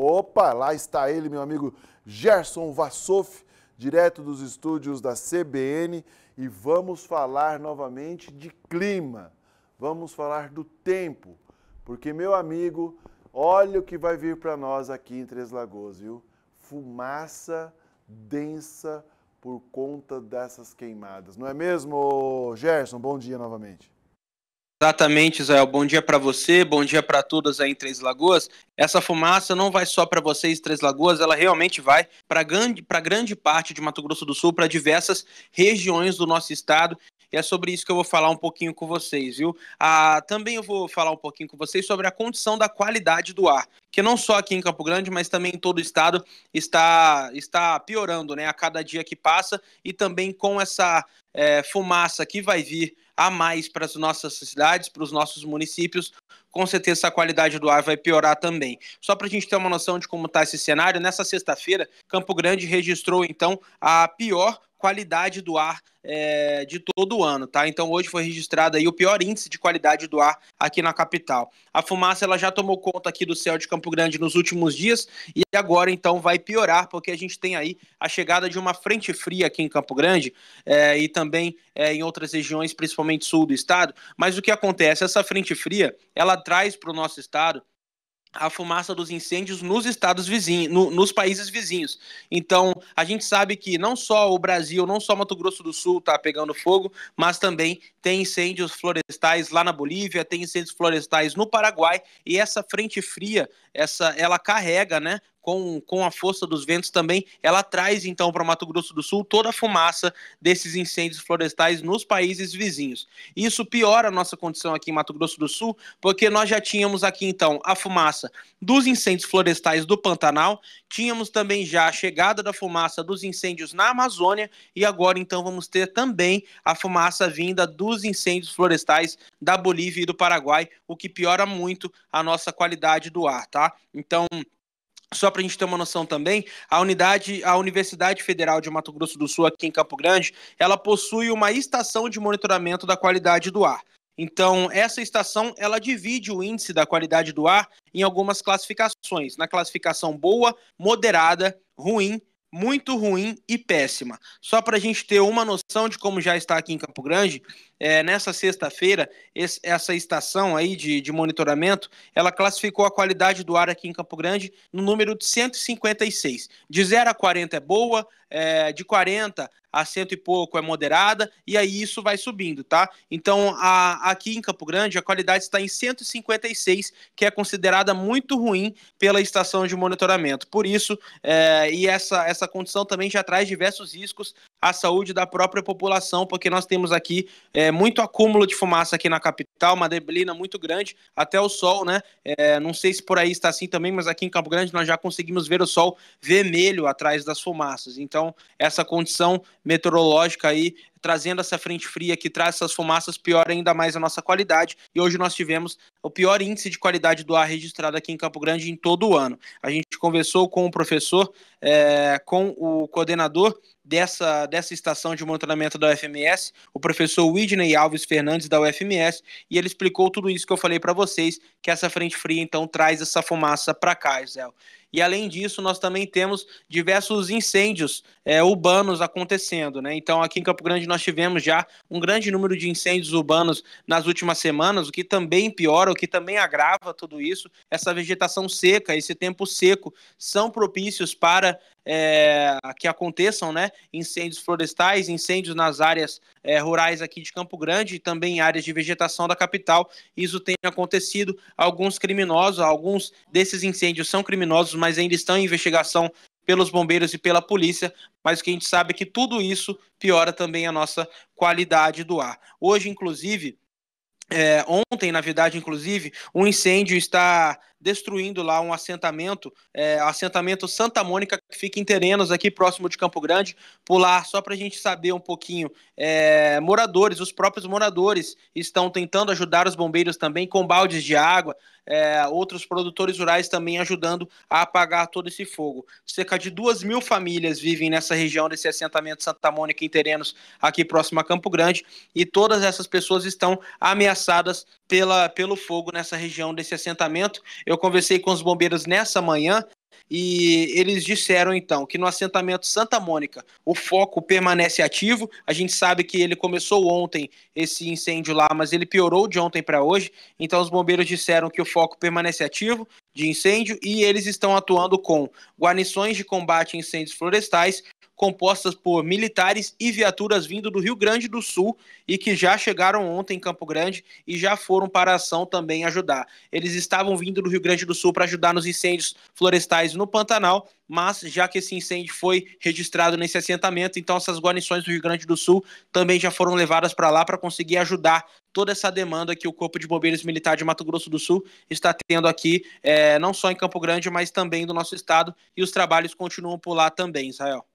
Opa, lá está ele, meu amigo Gerson Vassoff, direto dos estúdios da CBN, e vamos falar novamente de clima. Vamos falar do tempo, porque meu amigo, olha o que vai vir para nós aqui em Três Lagoas, viu? Fumaça densa por conta dessas queimadas. Não é mesmo, Gerson? Bom dia novamente. Exatamente, Israel. Bom dia para você, bom dia para todos aí em Três Lagoas. Essa fumaça não vai só para vocês, Três Lagoas, ela realmente vai para grande, grande parte de Mato Grosso do Sul, para diversas regiões do nosso estado. E é sobre isso que eu vou falar um pouquinho com vocês, viu? Ah, também eu vou falar um pouquinho com vocês sobre a condição da qualidade do ar, que não só aqui em Campo Grande, mas também em todo o estado está, está piorando, né? A cada dia que passa e também com essa é, fumaça que vai vir a mais para as nossas cidades, para os nossos municípios, com certeza a qualidade do ar vai piorar também. Só para a gente ter uma noção de como está esse cenário, nessa sexta-feira, Campo Grande registrou então a pior qualidade do ar é, de todo o ano, tá? Então hoje foi registrado aí o pior índice de qualidade do ar aqui na capital. A fumaça ela já tomou conta aqui do céu de Campo Grande nos últimos dias e agora então vai piorar porque a gente tem aí a chegada de uma frente fria aqui em Campo Grande é, e também é, em outras regiões, principalmente sul do estado. Mas o que acontece? Essa frente fria ela traz para o nosso estado a fumaça dos incêndios nos estados vizinhos, no, nos países vizinhos. Então, a gente sabe que não só o Brasil, não só Mato Grosso do Sul está pegando fogo, mas também tem incêndios florestais lá na Bolívia, tem incêndios florestais no Paraguai, e essa frente fria, essa ela carrega, né, com, com a força dos ventos também, ela traz então para Mato Grosso do Sul toda a fumaça desses incêndios florestais nos países vizinhos. Isso piora a nossa condição aqui em Mato Grosso do Sul, porque nós já tínhamos aqui então a fumaça dos incêndios florestais do Pantanal, tínhamos também já a chegada da fumaça dos incêndios na Amazônia e agora então vamos ter também a fumaça vinda dos incêndios florestais da Bolívia e do Paraguai, o que piora muito a nossa qualidade do ar, tá? Então, só para a gente ter uma noção também, a unidade, a Universidade Federal de Mato Grosso do Sul, aqui em Campo Grande, ela possui uma estação de monitoramento da qualidade do ar. Então, essa estação ela divide o índice da qualidade do ar em algumas classificações, na classificação boa, moderada, ruim muito ruim e péssima. Só para a gente ter uma noção de como já está aqui em Campo Grande, é, nessa sexta-feira, essa estação aí de, de, monitoramento, ela classificou a qualidade do ar aqui em Campo Grande no número de 156. De 0 a 40 é boa, é, de 40 a cento e pouco é moderada, e aí isso vai subindo, tá? Então, a, aqui em Campo Grande, a qualidade está em 156, que é considerada muito ruim pela estação de monitoramento. Por isso, é, e essa, essa condição também já traz diversos riscos a saúde da própria população, porque nós temos aqui é, muito acúmulo de fumaça aqui na capital, uma neblina muito grande, até o sol, né? É, não sei se por aí está assim também, mas aqui em Campo Grande nós já conseguimos ver o sol vermelho atrás das fumaças. Então, essa condição meteorológica aí trazendo essa frente fria que traz essas fumaças, piora ainda mais a nossa qualidade. E hoje nós tivemos o pior índice de qualidade do ar registrado aqui em Campo Grande em todo o ano. A gente conversou com o professor, é, com o coordenador dessa, dessa estação de monitoramento da UFMS, o professor Whitney Alves Fernandes da UFMS, e ele explicou tudo isso que eu falei para vocês, que essa frente fria então traz essa fumaça para cá, Isel. E além disso, nós também temos diversos incêndios é, urbanos acontecendo, né? Então, aqui em Campo Grande nós tivemos já um grande número de incêndios urbanos nas últimas semanas, o que também piora, o que também agrava tudo isso. Essa vegetação seca, esse tempo seco, são propícios para é, que aconteçam, né? Incêndios florestais, incêndios nas áreas é, rurais aqui de Campo Grande e também em áreas de vegetação da capital. Isso tem acontecido. Alguns criminosos, alguns desses incêndios são criminosos, mas ainda estão em investigação pelos bombeiros e pela polícia, mas o que a gente sabe é que tudo isso piora também a nossa qualidade do ar. Hoje, inclusive, é, ontem, na verdade, inclusive, um incêndio está destruindo lá um assentamento, é, assentamento Santa Mônica, que fica em Terenos, aqui próximo de Campo Grande. Pular, só para a gente saber um pouquinho, é, moradores, os próprios moradores estão tentando ajudar os bombeiros também com baldes de água, é, outros produtores rurais também ajudando a apagar todo esse fogo. Cerca de duas mil famílias vivem nessa região desse assentamento Santa Mônica em terrenos aqui próximo a Campo Grande e todas essas pessoas estão ameaçadas pela, pelo fogo nessa região desse assentamento. Eu conversei com os bombeiros nessa manhã, e eles disseram então que no assentamento Santa Mônica o foco permanece ativo. A gente sabe que ele começou ontem esse incêndio lá, mas ele piorou de ontem para hoje. Então os bombeiros disseram que o foco permanece ativo de incêndio e eles estão atuando com guarnições de combate a incêndios florestais, compostas por militares e viaturas vindo do Rio Grande do Sul e que já chegaram ontem em Campo Grande e já foram para a ação também ajudar. Eles estavam vindo do Rio Grande do Sul para ajudar nos incêndios florestais no Pantanal, mas já que esse incêndio foi registrado nesse assentamento, então essas guarnições do Rio Grande do Sul também já foram levadas para lá para conseguir ajudar toda essa demanda que o Corpo de Bombeiros Militar de Mato Grosso do Sul está tendo aqui, é, não só em Campo Grande, mas também do nosso estado, e os trabalhos continuam por lá também, Israel.